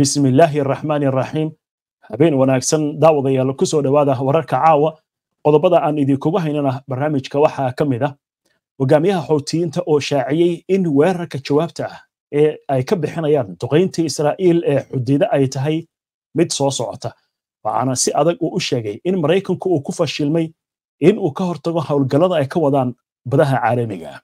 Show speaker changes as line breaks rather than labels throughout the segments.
بسم الله الرحمن الرحيم habeen wanaagsan daawadayaal ku soo dhowaada wararka caawa qodobada aan idinkugu haynana barnaamijka waxaa ka mid a ah. hogaamiyaha xootiyiinta oo shaaciyey in weerarka jawaabta ah ee ay ka bixinayaan duqayntii israa'iil ee xudido ay tahay mid soo socota waxaana si adag uu u sheegay in maraykanku uu ku fashilmay in uu ka hortago howlgallada ay ka wadaan badaha caalamiga ah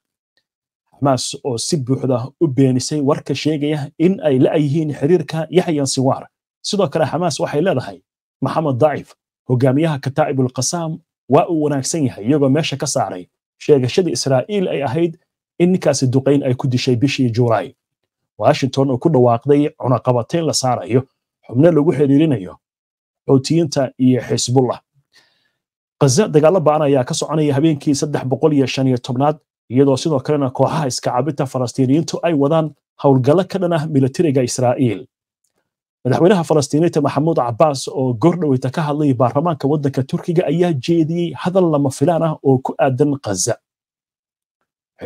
xamaas oo si buuxda u beenisay warka sheegaya in ay la yihiin xiriirka yaxyan siwaar sidoo kale xamaas waxay leedahay maxamed daacif hogaamiyaha kataa'ibul qasaam waa uu wanaagsan yahay iyagoo meesha ka saaray sheegashadii israa'iil ay ahayd in ninkaasi duqayn ay ku dishay bishii juulaay washington oo ku dhawaaqday cunaqabatayn la saarayo xubno lagu xiriirinayo xoutiyiinta iyo xisbullah kaza dagaalo ba'an ayaa ka soconaya habeenkii saddex boqol iyo shan iyo tobnaad iyadoo sidoo kalena kooxaha iskacabinta falastiiniyiintu ay wadaan howlgallo ka dhan ah milatariga israa'iil madaxweynaha falastiiniinta maxamuud cabbaas oo goordhoweyta ka hadlay baarlamaanka waddanka turkiga ayaa jeediyey hadal lama filaan ah oo ku aadan khaza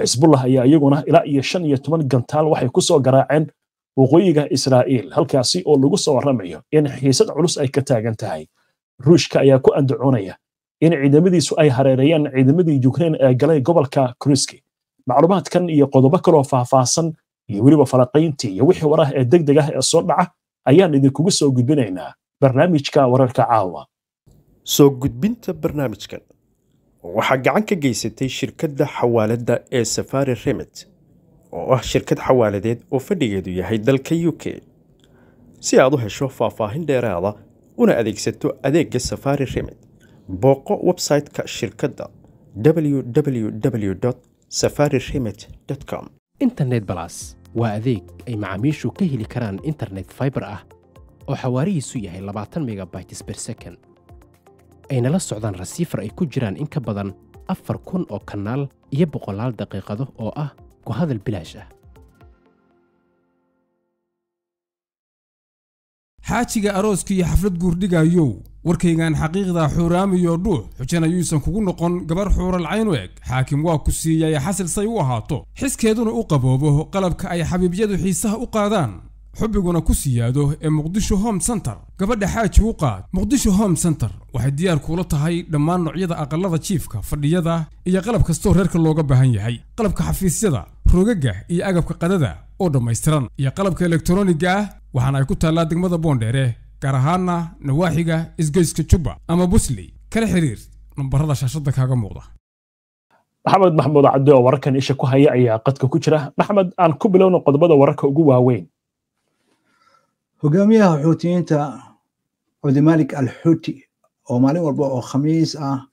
xisbullah ayaa iyaguna ilaa iyo shan iyo toban gantaal waxay ku soo garaaceen waqooyiga israa'iil halkaasi oo lagu soo warramayo in xiisad culus ay ka taagan tahay ruushka ayaa ku andacoonaya in ciidamadiisu ay hareerayaan ciidamadii Ukraine ee galay gobolka kruski macluumaadkan iyo qodobo kale oo faahfaahsan iyo weliba falaqayntii iyo wixii war ah ee deg ah ee soo dhaca ayaan idinkugu soo gudbinaynaa barnaamijka wararka caawa soo gudbinta barnaamijkan waxaa gacan ka geysatay shirkadda xawaaladda ee safari remit oo ah shirkad xawaaladeed oo fadhigeedu yahay dalka u k
si aad u hesho faahfaahin dheeraada una adeegsato adeegga safari remit booqo website shirkadda www safari remit
com internet balas waa adeeg ay macaamiishu ka heli karaan internet faibar ah oo xawaarihiisu yahay labaatan megabytes ber second ayna la socdaan rasiifar ay ku jiraan in ka badan afar kun oo kanaal iyo boqolaal daqiiqado oo ah ku hadal bilaash ah xaajiga aroosku iyo xaflad guurdhigayow warkaygan xaqiiqda xuuraamiyo dhuux xujan yuusan kugu noqon gabar xuural cayn u eg xaakim waa ku siiyay xasil say u ahaato xiskeeduna u qaboobo qalabka ay xabiibyadu xiisaha u qaadaan xubiguna ku siyaado ee muqdisho home center gabadha xaaji u qaad muqdisho home center waxay diyaar kuula tahay dhammaan noocyada aqallada jiifka fadhiyada iyo qalab kastoo reerka looga baahan yahay qalabka xafiisyada rogaga iyo agabka qadada oo dhammaystiran iyo qalabka elektroniga ah waxaana ay ku taallaa degmada boondheere gaar ahaana nawaaxiga isgoyska jubba ama busley kala xiriir nambarada shaashada kaaga muuqda
maxamed maxmuud cabdi oo wararkan isha ku haya ayaa qadka ku jira maxamed aan ku bilowno qodobada wararka ugu waaweyn
hogaamiyaha xuutiyiinta cabdimalik al xuuti oo maalin walba oo khamiis ah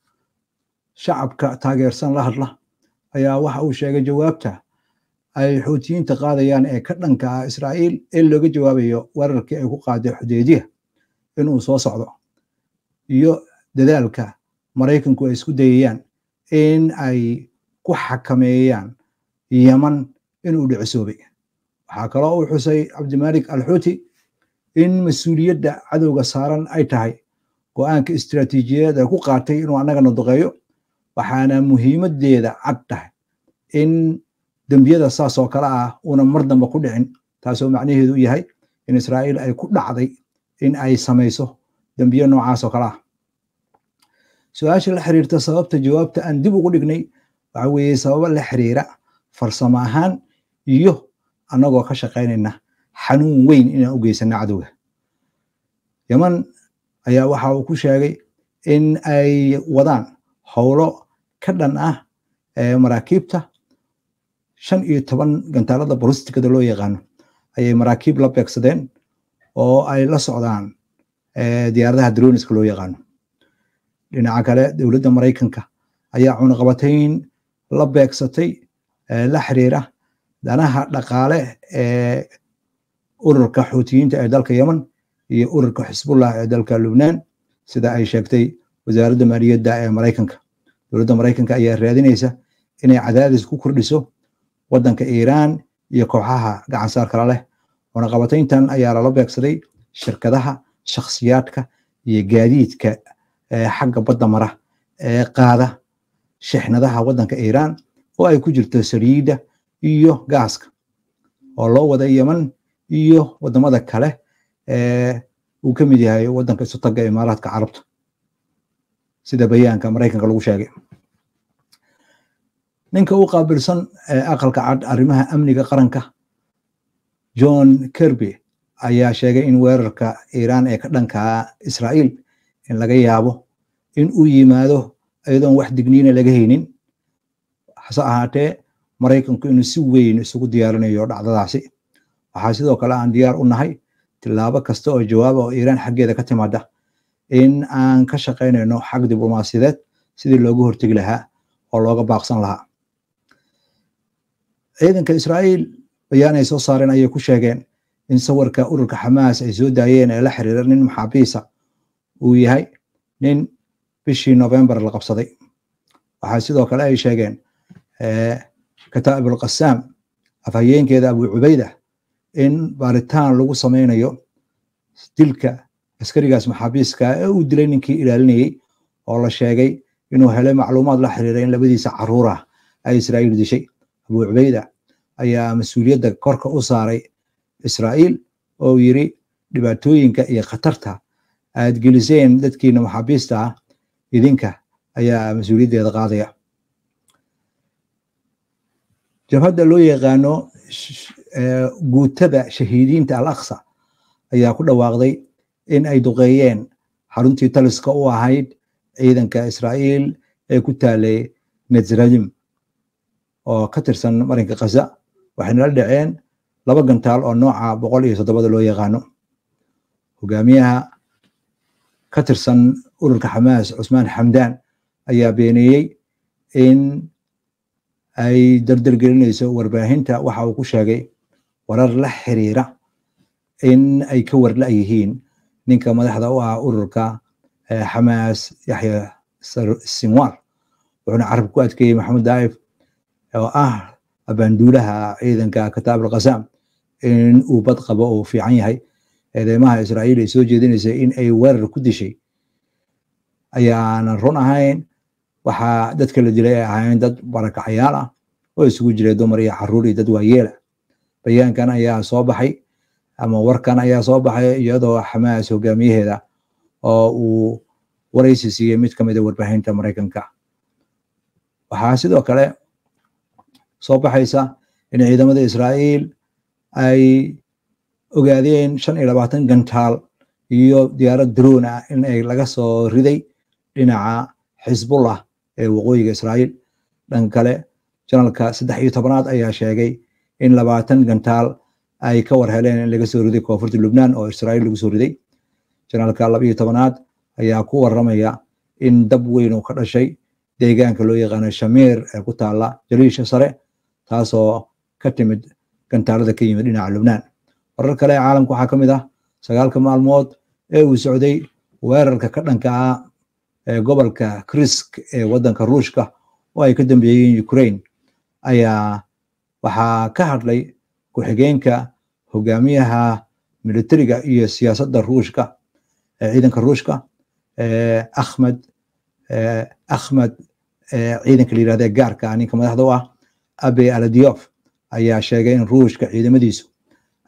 shacabka taageersan la hadla ayaa waxa uu sheegay jawaabta ay xuutiyiinta qaadayaan ee ka dhanka ah israa'iil in looga jawaabayo weerarkii ay ku qaaday xudeediya inuu soo socdo iyo dadaalka maraykanku ay isku dayayaan in ay ku xakameeyaan yeman inuu dhicisoobay waxaa kaloo u xusay cabdimalik alxuuti in mas-uuliyadda cadowga saaran ay tahay go'aanka istiraatiijiyadeed ay ku qaatay inuu annagana duqeeyo waxaana muhiimaddeeda cad tahay in dembiyada saas oo kale ah uuna mar damba ku dhicin taasoo macnaheedu u yahay in israa'iil ay ku dhacday in ay samayso dembiyo noocaas oo kale ah su-aasha la xiriirta sababta jawaabta aan dib ugu dhignay waxa weeye sababo la xiriira farsamo ahaan iyo annagoo ka shaqaynayna xanuun weyn inaan u geysana cadowga yeman ayaa waxa uu ku sheegay in ay wadaan howlo ka dhan ah eh, maraakiibta shan iyo toban gantaalada borostickada loo yaqaano ayay maraakiib la beegsadeen oo ay la socdaan eh, diyaaradaha droniska loo yaqaano dhinaca kale dowladda maraykanka ayaa cunaqabatayn la beegsatay eh, la xiriira danaha dhaqaale ee eh, ururka xuutiyiinta ee dalka yeman iyo ururka xisbullah ee dalka lubnaan sida ay sheegtay wasaaradda maaliyadda ee maraykanka dowladda maraykanka ayaa raadinaysa inay cadaadis ku kordhiso waddanka iiraan iyo kooxaha gacansaar kala leh waraqabatayntan ayaa lala beegsaday shirkadaha shakhsiyaadka iyo gaadiidka xagga badda mara ee qaada shixnadaha waddanka iiraan oo ay ku jirto saliidda iyo gaaska oo loo wada yeman iyo waddamada kale ee uu ka mid yahay waddanka isu taga imaaraadka carabta sida bayaanka maraykanka lagu sheegay ninka u qaabilsan ee aqalka cad arrimaha amniga qaranka john kerby ayaa sheegay in weerarka iiraan ee ka dhankaa israa'iil in laga yaabo in uu yimaado iyadoon wax digniina laga haynin hase ahaatee maraykanku inuu si weyn isugu diyaarinayo dhacdadaasi waxaa sidoo kale aan diyaar u nahay tilaabo kasta oo jawaaba oo iiraan xaggeeda ka timaada in aan ka shaqaynayno xag diblomaasiyadeed sidii looga hortegi lahaa oo looga baaqsan lahaa ciidanka israa'iil bayaan ay soo saareen ayay ku sheegeen in sawirka ururka xamaas ay soo daayeen ee la xiriira nin maxaabiisa uu yahay nin bishii novembar la qabsaday waxaa sidoo kale ay sheegeen eh, kataa'ib alqasaam afhayeenkeeda abuu cubayda in baaritaan lagu samaynayo dilka askarigaas maxaabiiska ee uu dilay ninkii ilaalinayey oo la sheegay inuu helay macluumaad la xiriira in labadiisa caruur ah ay israa'iil dishay abuu cubayda ayaa mas-uuliyadda korka u saaray israa'iil oo yiri dhibaatooyinka iyo khatarta aad geliseen dadkiina maxaabiista ah idinka ayaa mas-uuliyaddeeda qaadaya jabhadda loo yaqaano guutada shahiidiinta al aqsa ayaa ku dhawaaqday in ay duqeeyeen xaruntii taliska u ahayd ciidanka israa'iil ee ku taalay nazrajim oo ka tirsan marinka khaza waxay nala dhaceen laba gantaal oo nooca boqol iyo toddobada loo yaqaano hogaamiyaha ka tirsan ururka xamaas cusmaan xamdaan ayaa beeneeyey in ay dardargelinayso warbaahinta waxa uu ku sheegay warar la xiriira in ay ka warla' yihiin ninka madaxda u ah ururka eh, xamaas yaxya sinwar wuxuuna carab ku adkeeyey maxamed daa'if oo ah abaanduulaha ciidanka kataab alkasam in uu bad qabo uu fiican yahay eedeymaha israa'iil ay soo jeedinaysay in ay weerar ku dishay ayaana run ahayn waxaa dadka la dilay ay ahayn dad barakacyaal ah oo isugu jiray dumar iyo caruur iyo dad waayeela bayaankan ayaa soo baxay ama warkan ayaa soo baxay iyadoo xamaas hogaamiyaheeda oo uu wareysi siiyey mid ka mida ah warbaahinta maraykanka waxaa sidoo kale soo baxaysa in ciidamada israa'iil ay ogaadeen shan iyo labaatan gantaal iyo diyaarad droon ah in ay laga soo riday dhinaca xisbullah ee waqooyiga israa'iil dhan kale janalka saddex iyo tobanaad ayaa sheegay in labaatan gantaal ay ka war heleen in laga soo riday koonfurta lubnaan oo israa'iil lagu soo riday janalka laba iyo tobanaad ayaa ku waramaya in dab weyn uu ka dhashay deegaanka loo yaqaano shamiir ee ku taala jaliisha sare taasoo ka timid gantaalada ka yimid dhinaca lubnaan warar kale ee caalamka waxaa ka mid ah sagaalka maalmood ee uu socday weerarka ka dhanka ah ee gobolka krisk ee waddanka ruushka oo ay ka dambeeyeen ukraine ayaa waxaa ka hadlay ku-xigeenka hogaamiyaha militariga iyo siyaasadda ruushka ciidanka ruushka ahmed ahmed ciidanka la yirahda gaarka ninka madaxda u ah abe aladiof ayaa sheegay in ruushka ciidamadiisu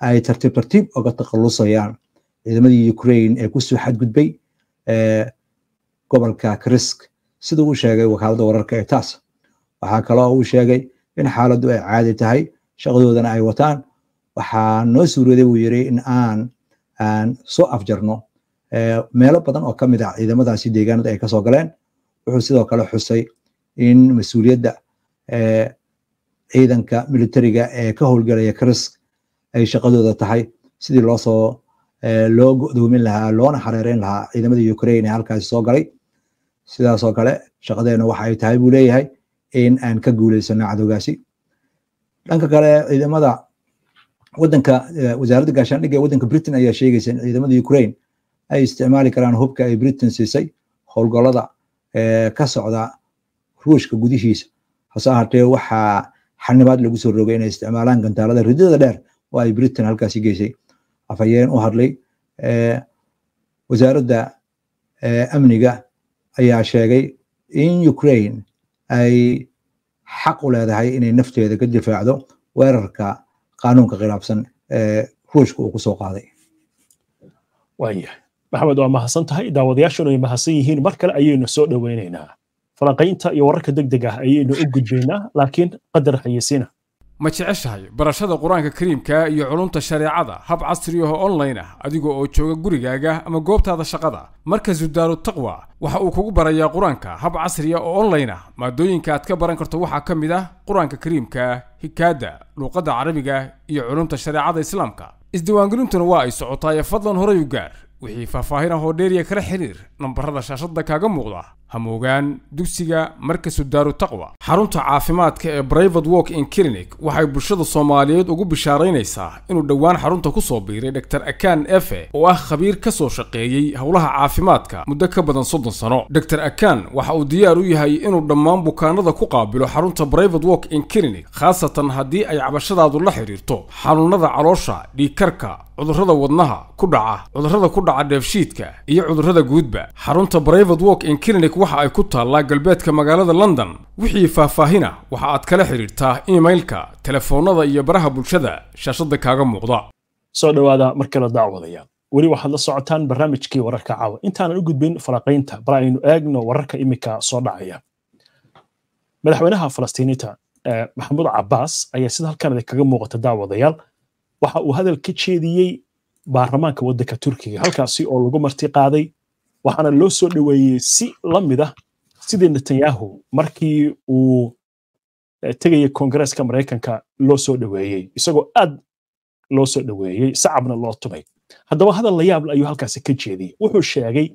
ay tartiib tartiib uga takhallusayaan ciidamadii ukraine ee kusoo xadgudbay eh, gobolka krisk siduu u sheegay wakaaladda wararka ee taas waxaa kaloo uu sheegay in xaaladdu ay caadi tahay shaqadoodana ay wataan waxaa noo suurooday buu yiri in aan aan soo afjarno eh, meelo badan oo ka mid ah ciidamadaasi deegaanada ay ka soo galeen wuxuu sidoo kale xusay in mas-uuliyadda eh, ciidanka militariga ee ka howlgalaya krisk ay shaqadooda tahay sidii loosoo eh, loo go'doomin lahaa loona xareereyn lahaa ciidamada ukraine ee halkaasi soo galay sidaasoo kale shaqadeena waxa ay tahay buu leeyahay in aan ka guulaysano cadowgaasi dhanka kale ciidamada wadanka eh, wasaaradda gaashaandhigga ee wadanka britain ayaa sheegaysa in ciidamada ukraine ay isticmaali karaan hubka ay britain siisay howlgollada eh, ka socda ruushka gudihiisa hase ahaatee waxaa xanibaad lagu soo rogay inay isticmaalaan gantaalada ridada dheer oo ay britain halkaasi geysay afhayeen u hadlay eh, wasaaradda eh, amniga ayaa sheegay in ukraine ay xaq u leedahay inay nafteeda ka difaacdo weerarka qaanuunka khilaafsan ee eh, ruushka uu kusoo qaaday waayahay
maxamed waa mahadsan tahay daawadayaashuna ay mahadsan yihiin mar kale ayaynu soo dhoweynaynaa falanqaynta iyo wararka degdeg ah ayaynu u gudbaynaa laakiin qadar xayeysiina ah.
ma jeceshahay barashada qur-aanka kariimka iyo culumta shareecada hab casri ahoo online ah adigoo oo jooga gurigaaga ama goobtaada shaqada markasu daaru taqwa waxa uu kugu barayaa qur-aanka hab casriya ah oo online ah maadooyinka aad ka baran karto waxaa ka mid ah qur-aanka kariimka hikaada luuqadda carabiga iyo culumta shareecada islaamka isdiiwaangelintuna waa ay socotaayee fadlan horay u gaar wixii faahfaahin ah oo dheeriya kala xiriir nambarada shaashadda kaaga muuqda hamoogaan dugsiga markasu daaru taqwa xarunta caafimaadka ee brivate walk in clinic waxay bulshada soomaaliyeed ugu bishaaraynaysaa inuu dhowaan xarunta ku soo biiray dhoar akan efe oo ah khabiir ka soo shaqeeyey howlaha caafimaadka muddo ka badan soddon sano dhoar akan waxa uu diyaar u yahay inuu dhammaan bukaanada ku qaabilo xarunta brivate work in clinic khaasatan haddii ay cabashadaadu la xidhiirto xanuunada caloosha dhiikarka cudurrada wadnaha ku dhaca cudurrada ku dhaca dheefshiidka iyo cudurrada guudba xarunta brivate work in clinic waxa ay ku taallaa galbeedka magaalada london wixii faahfaahina waxa aad kala xidhiirtaa emailka telefoonnada iyo baraha bulshada shaashadda kaaga muuqda soo dhowaada mar kale daacwadayaal weli
waxaad la socotaan barnaamijkii wararka caawa intaanan u gudbin falaqaynta bal aynu eegno wararka imika soo dhacaya madaxweynaha falastiiniinta eh, maxamuud cabaas ayaa sida halkan idinkaga muuqata daawadayaal waxa uu hadal ka jeediyey baarlamaanka waddanka turkiga halkaasi oo lagu marti qaaday waxaana loo soo dhaweeyey si la mid ah sidii netanyahu markii uu eh, tegayey kongresska maraykanka loo soo dhaweeyey isagoo aad loo soo dhoweeyey sacabna loo tumay haddaba hadal la yaabl ayuu halkaasi ka jeediyey wuxuu sheegay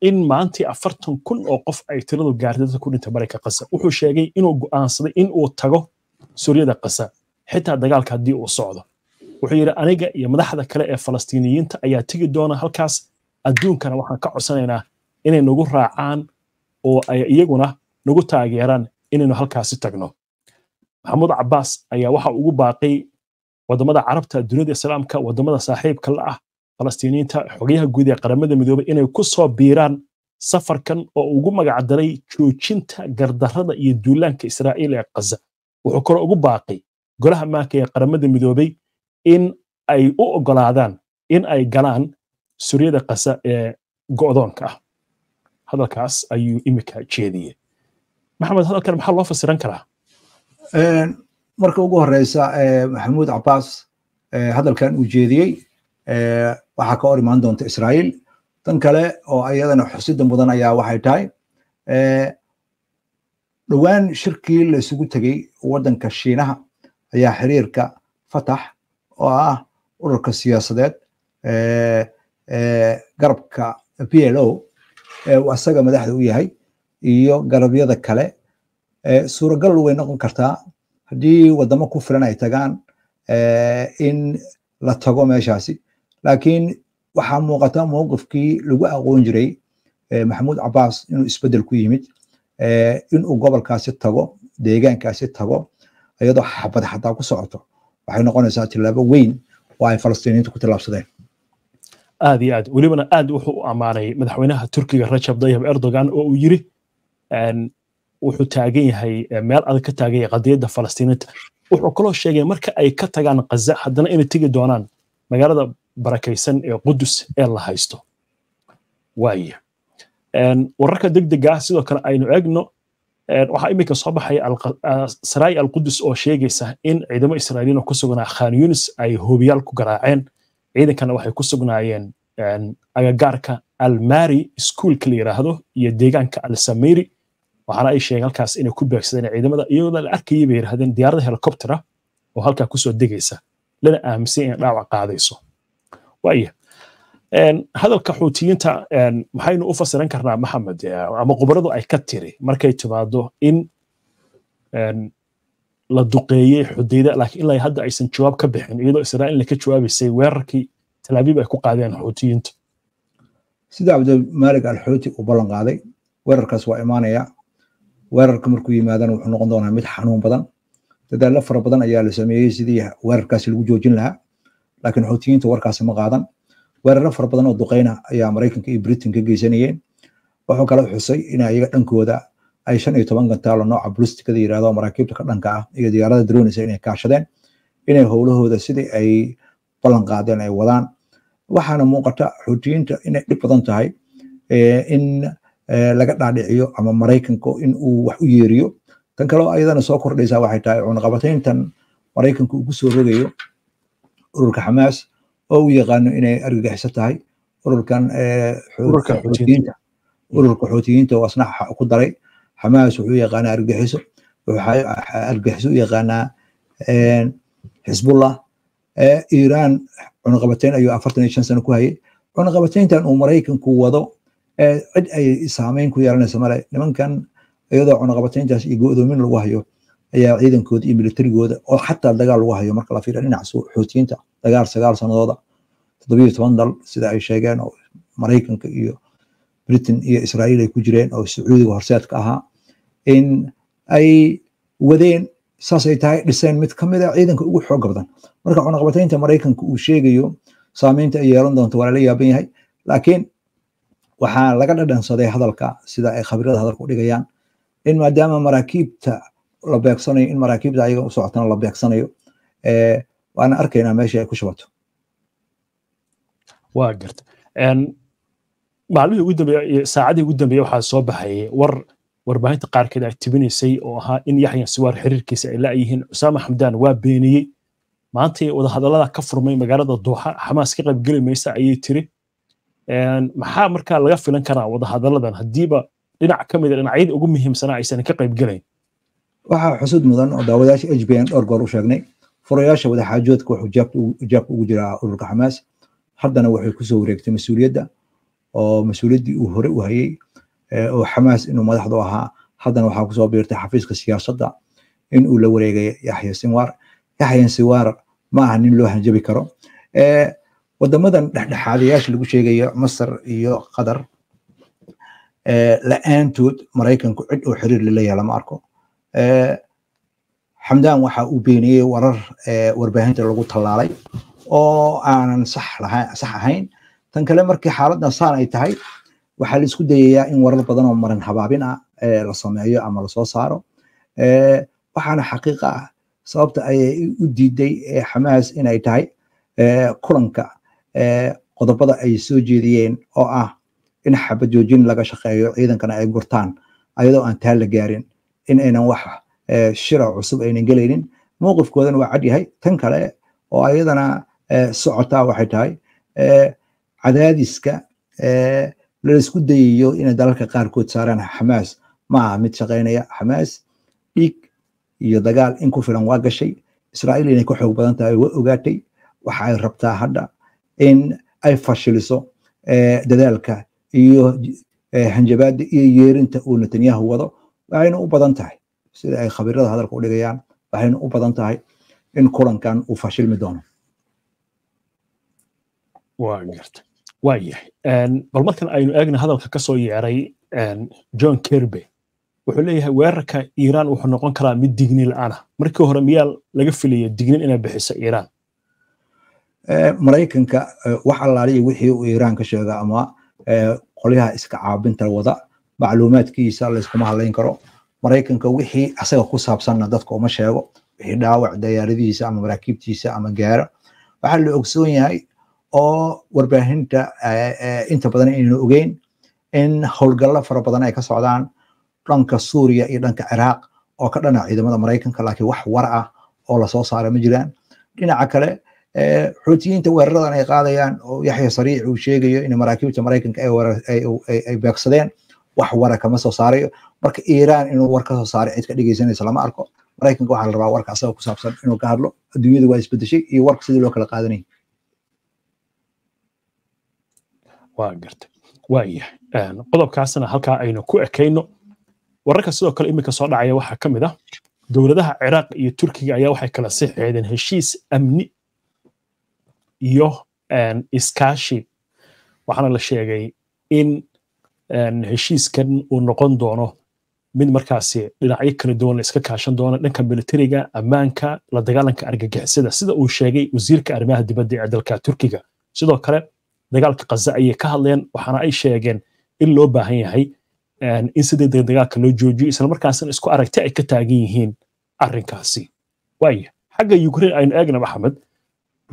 in maantii afartan kun oo qof ay tiradu gaartay dadka ku dhinta marayka kasa wuxuu sheegay inuu go'aansaday in tago suryada kasa xitaa dagaalka haddii uu socdo wuxuu yidhi aniga iyo madaxda kale ee falastiiniyiinta ayaa tegi doona halkaas adduunkana waxaan ka codsanaynaa inay nagu raacaan oo ay iyaguna nagu taageeraan inaynu halkaasi tagno maxamuud cabbaas ayaa waxa ugu baaqay wadamada carabta duniyada islaamka wadamada saaxiibka la ah falastiiniyiinta xogayaha guud ee qaramada midoobay inay ku soo biiraan safarkan oo ugu magacdaray joojinta gardarada iyo duulaanka israa'iil ee kaza wuxuu kaloo ugu baaqay golaha maanka ee qaramada midoobay in ay u ogolaadaan in ay galaan suryada qasa ee go'doonka ah hadalkaas ayuu imika jeediyey maxamed hadalkan maxaa loo fasiran karaa
marka ugu horeysa maxamuud cabaas hadalkan uu jeediyey waxaa ka hor imaan doonta israa'iil dan kale oo iyadana xusida mudan ayaa waxay tahay dhowaan shirkii laysugu tegey waddanka shiinaha ayaa xiriirka fatax oo ah ururka siyaasadeed garabka p l o u asaga madaxda u yahay iyo garabyada kale suuragal way noqon kartaa haddii wadamo ku filan ay tagaan in la tago meeshaasi laakiin waxaa muuqata mowqifkii lagu aqoon jiray maxamuud cabaas inuu isbedel ku yimid inuu gobolkaasi tago deegaankaasi tago iyadoo xabad xataa ku socoto waxay noqonaysaa tilaabo weyn oo ay falastiiniyiintu ku tillaabsadeen
aad iyo aad welibana aad wuxuu u ammaanay madaxweynaha turkiga rajab dayab erdogan oo uu yiri wuxuu taagan yahay meel adag ka taagan yahay qadiyadda falastiiniinta wuxuu kaloo sheegay marka ay ka tagaan kaza haddana inay tegi doonaan magaalada barakeysan ee qudus ee la haysto waaya wararka degdega ah sidoo kale aynu egno waxaa iminka soo baxay saraay alqudus oo sheegaysa in ciidamo israa'iiliin oo ku sugnaa khan yunis ay hobiyaal ku garaaceen ciidankana waxay ku sugnaayeen agagaarka almari iskuolka la yiraahdo iyo deegaanka alsamiri waxaana ay sheegeen halkaas inay ku beegsadeen ciidamada iyadoo la arkayay bay yidhahdeen diyaarada helicoptera oo halkaa kusoo degaysa lana aaminsan inay dhaawac qaadayso waaya hadalka xuutiyiinta maxaynu u fasiran karnaa maxamed eh, ama qubradu ay ka tiri markay timaado in la duqeeyey xudayda laakiin ilaa hadda aysan jawaab ka bixin iyadoo israa'iilna ka jawaabaysay weerarkii talaabiib ay ku qaadeen xuutiyiinta
sida cabdimaalig alxuuti uu ballan qaaday weerarkaas waa imaanaya weerarka markuu yimaadana wuxuu noqon doonaa mid xanuun badan dadaallo fara badan ayaa la sameeyey sidii weerarkaas lagu joojin lahaa laakiin xuutiyiinta warkaasi ma qaadan weeraro fara badan oo duqeyna ayaa maraykanka iyo britain ka geysanayeen wuxuu kala xusay in ayaga dhankooda ay shan iyo toban gantaalo nooca bulistikada yirahdo maraakiibta ka dhanka ah iyo diyaarada daroonaysa inay kaashadeen inay howlahooda sidii ay ballanqaadeen ay wadaan waxaana muuqata xuutiyiinta inay dhib badan tahay eh, in eh, laga dhaadhiciyo ama maraykanka in wax u yeeriyo tan kaleo ayadana soo kordhaysa waxay tahay cunaqabatayntan maraykanku ugu soo rogayo ururka xamaas oo u yaqaano inay argagixiso tahay ururkan eh, ururka xuutiyiinta waa asna ku daray xamaas wuxuu yaqaanaa argixiso argixiso u yaqaanaa xisbullah iiraan cunaqabatayn ayuu afartan iyo shan sano ku hayay cunaqabatayntan uu maraykanku wado cid ay saamayn ku yeelanaysa male nimankan iyadoo cunaqabatayntaas iyo go-doomin lagu hayo ayaa ciidankooda iyo militarigooda oo xataa dagaal lagu hayo marka la fiiriya dhinaca xoutiyiinta dagaal sagaal sanadooda todobiyo toban dal sida ay sheegeen oo maraykanka iyo britain iyo israa'iil ay ku jireen oo sacuudiga horseedka ahaa in ay wadeen saas ay tahay dhiseen mid ka mid a ah ciidanka ugu xoog badan marka cunaqabataynta maraykanka uu sheegayo saamaynta ay yeelan doonto waa lala yaaban yahay laakiin waxaa laga dhadhansaday hadalka sida ay khabiirada hadalka u dhigayaan in maadaama maraakiibta la beegsanayo in maraakiibta ayaga u socotana la beegsanayo waana arkaynaa meesha ay ku shabato
waa garta maalmihii ugu dambeeye saacadii ugu dambeeye waxaa soo baxay war warbaahinta qaarkeed ay tibinaysay oo ahaa in yaxya siwaar xiriirkiisa ay la'yihiin cusaama xamdaan waa beeniyey maantay wadahadallada ka furmay magaalada duuxa xamaas ka qaybgeli maysa ayay tiri maxaa markaa laga filan karaa wadahadalladan haddiiba dhinac ka mida ah, dhinacyada ugu muhiimsanaa aysan ka qaybgelayn
waxaa xusud mudan oo daawadayaasha h b n dhowr goor u sheegnay furayaasha wadaxaajoodka wuxuu jaabka ugu jiraa ururka xamaas haddana waxay kusoo wareegtay mas-uuliyadda oo mas-uuliyaddii uu hore u hayay eh, oo xamaas inuu madaxdu ahaa haddana waxaa kusoo biirtay xafiiska siyaasadda inuu la wareegay yaxya sinwar yaxya sinwar ma aha nin loo hanjabi karo eh, waddamadan dhexdhexaadayaasha lagu sheegayo masar iyo qatar eh, la-aantood maraykanku cid oo xiriir laleeyaha lama arko xamdaan waxa uu beeniyey warar warbaahinta lagu tallaalay oo aanan sax ahayn tan kale markii xaaladdan saan ay tahay waxaa laisku dayayaa in warar badan oo marin habaabin ah eh, la sameeyo ama lasoo saaro eh, waxaana xaqiiqa ah sababta ayay u diiday xamaas eh, inay tahay kulanka qodobada ay soo jeediyeen oo ah in xabad joojin laga shaqeeyo ciidankana ay gurtaan ayadoo aan taa la gaarin in aynan wax shira cusub aynan gelaynin mowqifkoodana waa cad yahay tan kale oo ayadana socotaa waxay tahay cadaadiska la dayayo inay dalalka qaarkood saaraan xamaas ma mid shaqaynaya xamaas dhiig iyo dagaal in ku filan waa gashay israa'iil inay ka xoog badan tahay waa ogaatay waxaay rabtaa hadda in ay fashiliso dadaalka iyo hanjabaada iyo yeerinta uu netanyahu wado waxayna u badan tahay sida ay khabiirada hadalka u dhigayaan waxayna u badan tahay in kulankan uu fashilmi doono
waa garta waayahay bal markan aynu eegna hadalka ka soo yeeray john kerbe wuxuu leeyahay weerarka iiraan wuxuu noqon karaa mid digni la la'aana ah. markii hore miyaa laga filaya
dignin inay bixiso iiraan maraykanka e, wax allaaliya wixii uu iiraan ka sheega ama e, qolyaha iska caabinta wada macluumaadkiisa layskuma hadlayn karo maraykanka wixii asaga ku saabsanna dadka uma sheego wixii dhaawac diyaaradihiisa ama maraakiibtiisa ama gaara waxaa la ogsoon yahay oo warbaahinta eh, eh, inta badan inaynu ogeyn in howlgallo fara badan ay ka socdaan dhanka suuriya iyo dhanka ciraaq oo ka dhanac ciidamada maraykanka laakiin wax war ah oo lasoo saara ma jiraan dhinaca kale eh, xoutiyiinta weeraradan ay qaadayaan oo yaxya sariic uu sheegayo in maraakiibta maraykanka ay beegsadeen wax wara ah kama soo saarayo marka iiraan inuu war ka soo saaray cid ka dhegaysanaysa lama arko maraykanka waxaa la rabaa warka asaga ku saabsan inuu ka hadlo adduunyadu waa isbedeshay iyo warka sidii loo kala qaadanayay waa garta waayahay
qodobkaasna halkaa aynu ku ekayno wararka sidoo kale iminka soo dhacaya waxaa ka mid ah dowladaha ciraaq iyo turkiga ayaa waxay kala sixeedeen heshiis amni iyo iskaashi waxaana la sheegay in heshiiskan uu noqon doono mid markaasi dhinacyo kala duwan laiska kaashan doono dhanka militariga ammaanka la dagaalanka argagixisada sida uu sheegay wasiirka arrimaha dibadda ee dalka turkiga sidoo kale dagaalka kaza ayay ka hadlayeen waxaana ay sheegeen in loo baahan yahay eh, in si dagaalka loo joojiyo islamarkaasina isku aragti ay ka taagan yihiin arrinkaasi waaya xagga ukrain aynu eegna maxamed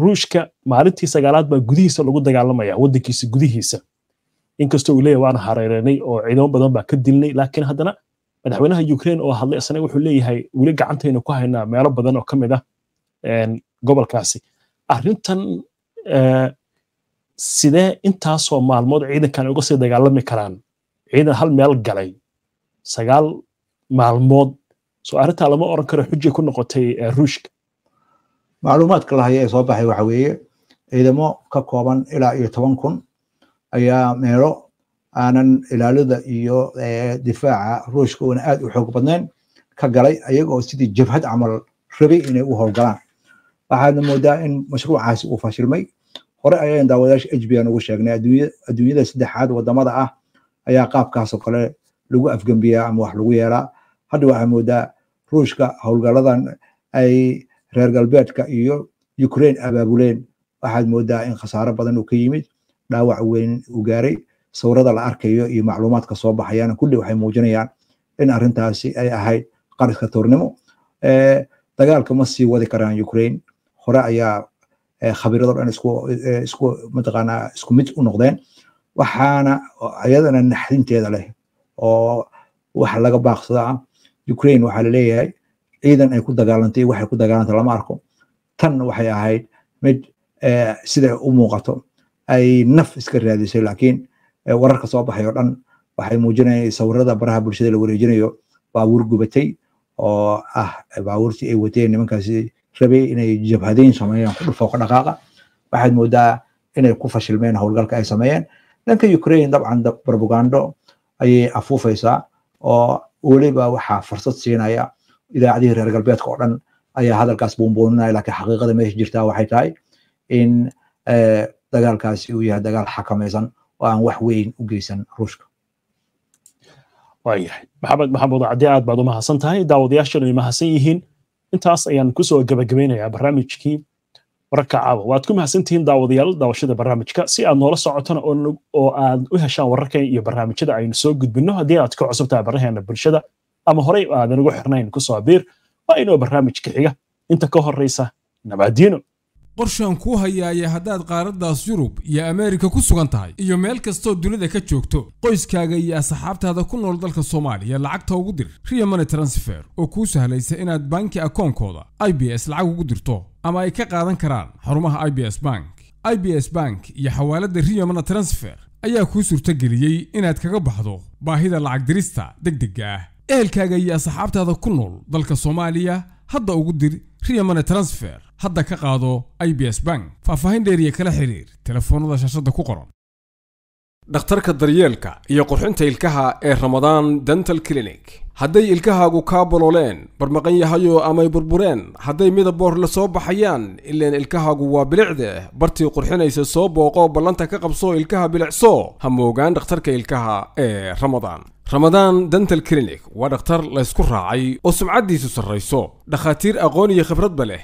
ruushka maalintii sagaalaad baa gudihiisa lagu dagaalamaya waddankiisa gudihiisa inkastoo uu leeyahy waana hareereynay oo ciidamo badan baa ka dilnay laakiin haddana madaxweynaha ukrain oo hadlay isna wuxuu leeyahay weli gacantaynu ku haynaa meelo badan oo ka mid ah eh, gobolkaasi arrintan eh, sidee intaasoo maalmood ciidankan uga sii dagaalami karaan ciidan hal meel galay sagaal
maalmood soo arrintaa lama oran karo xuji ku noqotay eh, ruushka macluumaadka lahaya ee soo baxay waxa weeye ciidamo ka kooban ilaa iyo toban kun ayaa meelo aanan ilaalada iyo eh, difaaca ruushka uuna aad u xoog badneyn ka galay ayagoo sidii jabhad camal rabay inay u howlgalaan waxaadna moodaa in mashruucaasi uu fashilmay hore ayaan daawadayaasha h b an ugu sheegnay adduunyada saddexaad wadamada ah ayaa qaabkaasoo kale lagu afgembiyaa ama wax lagu yeelaa hadda waxaa moodaa ruushka howlgalladan ay reer galbeedka iyo ukraine abaabuleen waxaad moodaa in khasaaro badan uu ka yimid dhaawac weyn uu gaaray sawirada la arkayo iyo macluumaadka soo baxayaan kulli waxay muujinayaan in arintaasi ay ahayd qariska toornimo dagaalka ma sii wadi karaan ukraine hore ayaa khabirado dhan isku mataqaanaa isku mid u noqdeen waxaana iyadana naxdinteeda leh oo wax laga baaqsada ah ukraine waxaa laleeyahay ciidan ay ku dagaalantay waxay ku dagaalanta lama arko tan waxay ahayd mid eh, siday u muuqato ay naf iska raadisay laakiin eh, wararka soo baxay oo dhan waxay muujinayaan sawirada baraha bulshada la wareejinayo baabuur gubatay oo ah eh, baabuurtii ay wateen nimankaasi rabay inay jabhadayn sameeyaan ku dhufo dhaqaaqa waxaad moodaa inay ku fashilmeen howlgalka ay sameeyeen dhanka ukraine dabcan brobagando ayay afuufaysaa oo weliba waxaa fursad siinaya idaacadihii reer galbeedka oo dhan ayaa hadalkaas buunbuuninaya laakiin xaqiiqada meesha jirtaa waxay tahay in eh, dagaalkaasi uu yahay dagaal xakamaysan oo aan wax weyn u geysan ruushka
waayahay maxamed maxamuud caddi aad baad u mahadsan tahay daawadayaashana ay mahadsan yihiin intaas ayaan kusoo gebagabaynayaa barnaamijkii wararkacaaba waad ku mahadsantihiin daawadayaal daawashada barnaamijka si aad noola socotona oo aad u heshaan wararkeen iyo barnaamijyada aynu soo gudbino haddii aad ka cusubtahay baraheena bulshada ama horey aadan ugu xirnayn kusoo biir waa inoo barnaamijka xiga inta ka horeysa nabadiino
qorshaan kuu hayaaya haddaad qaaraddaas yurub iyo ameerika ku sugan tahay iyo meel kastoo dunida ka joogto qoyskaaga iyo asxaabtaada ku nool dalka soomaaliya lacagta ugu dir riya money transfer oo kuu sahlaysa inaad banki akoonkooda i b s lacag ugu dirto ama ay ka qaadan karaan xarumaha i b s bank i b s bank iyo xawaaladda riya money transfer ayaa kuu suurtageliyey inaad kaga baxdo baahida lacag dirista deg degga ah ehelkaaga iyo asxaabtaada ku nool dalka soomaaliya hadda ugu dir riya money transfer hadda ka qaado i bank faahfaahin dheeriya kala xiriir telefoonada shaashadda ku qoran dhakhtarka daryeelka iyo qurxinta ilkaha ee ramadaan dental clinic hadday ilkahaagu kaa bololeen barmaqan yahayo amay burbureen hadday midaboor la soo baxayaan ileen ilkahaagu waa bilicde bartii qurxinaysa soo booqo ballanta ka qabso ilkaha bilicso ha moogaan dhakhtarka ilkaha ee ramadaan ramadaan dental clinic waa dhakhtar laysku raacay oo sumcaddiisu sarrayso dhakhaatiir aqoon iyo khibradba leh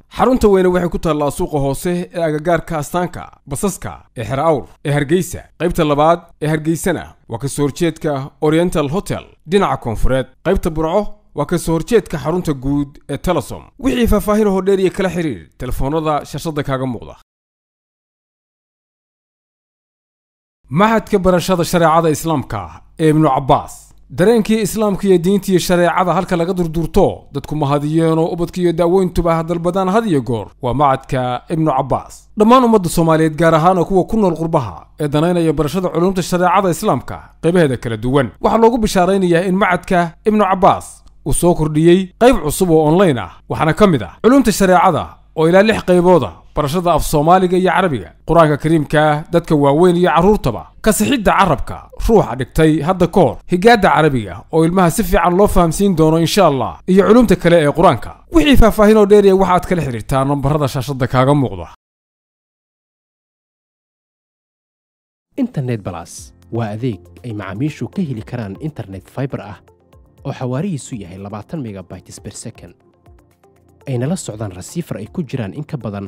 xarunta weyne waxay ku taallaa suuqa hoose ee agagaarka astaanka basaska ee xer awr ee hargeysa qaybta labaad ee hargeysana waa kasoo horjeedka oriental hotel dhinaca koonfureed qaybta burco waa kasoo horjeedka xarunta guud ee telesom wixii faahfaahin dheer dheeriya kala xidhiir telefoonada shashada kaaga muuqda maxadka barashada shareecada islaamka ee ibnu cabbaas dareenkii islaamka iyo diinta shareecada halka laga durduurto dadku ma hadiyeenoo ubadka iyo daaweyntuba hadalbadaan had iyo goor waa macadka ibnu cabbaas dhammaan ummadda soomaaliyeed gaar ahaana kuwa ku nool qurbaha ee danaynaya barashada culumta shareecada islaamka qaybaheeda kala duwan waxaa loogu bishaaraynayaa in macadka ibnu cabbaas uu soo kordhiyey qayb cusub oo online ah waxaana ka mid ah culumta shareecada oo ilaa lix qaybood ah barashada af soomaaliga iyo carabiga qur-aanka kariimka dadka waaweyn iyo carruurtaba kasixidda carabka ruuxa dhigtay hadda ka hor higaadda carabiga oo ilmaha si fiican loo fahamsiin doono insha allah iyo culumta kale ee qur-aanka wixii faahfaahin oo dheeriya waxaad kala xidhiirtaa nambarada shaashadda kaaga muuqda internet balas waa adeeg ay macaamiishu ka heli karaan internet fiber ah oo xawaarihiisu yahay labaatan megabytes per second ayna la socdaan rasiifar ay ku jiraan in ka badan